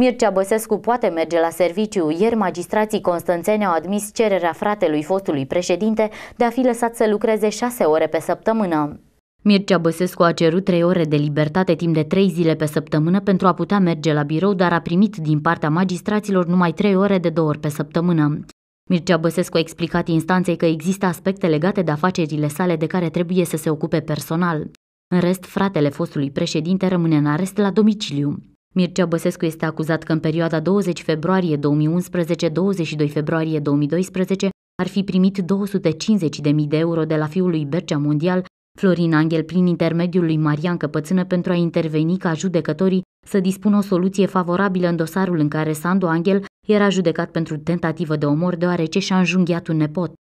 Mircea Băsescu poate merge la serviciu. Ieri magistrații constanțeni au admis cererea fratelui fostului președinte de a fi lăsat să lucreze șase ore pe săptămână. Mircea Băsescu a cerut trei ore de libertate timp de trei zile pe săptămână pentru a putea merge la birou, dar a primit din partea magistraților numai trei ore de două ori pe săptămână. Mircea Băsescu a explicat instanței că există aspecte legate de afacerile sale de care trebuie să se ocupe personal. În rest, fratele fostului președinte rămâne în arest la domiciliu. Mircea Băsescu este acuzat că în perioada 20 februarie 2011-22 februarie 2012 ar fi primit 250.000 de euro de la fiul lui Bercea Mondial, Florin Angel, prin intermediul lui Marian Căpățână, pentru a interveni ca judecătorii să dispună o soluție favorabilă în dosarul în care Sandu Angel era judecat pentru tentativă de omor deoarece și-a înjunghiat un nepot.